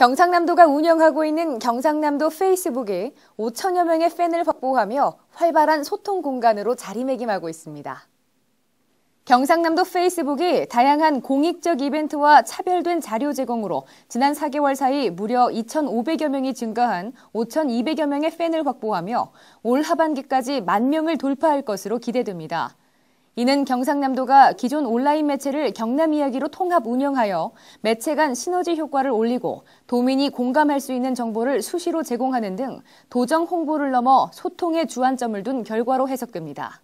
경상남도가 운영하고 있는 경상남도 페이스북이 5천여 명의 팬을 확보하며 활발한 소통 공간으로 자리매김하고 있습니다. 경상남도 페이스북이 다양한 공익적 이벤트와 차별된 자료 제공으로 지난 4개월 사이 무려 2,500여 명이 증가한 5,200여 명의 팬을 확보하며 올 하반기까지 만 명을 돌파할 것으로 기대됩니다. 이는 경상남도가 기존 온라인 매체를 경남 이야기로 통합 운영하여 매체 간 시너지 효과를 올리고 도민이 공감할 수 있는 정보를 수시로 제공하는 등 도정 홍보를 넘어 소통의 주안점을 둔 결과로 해석됩니다.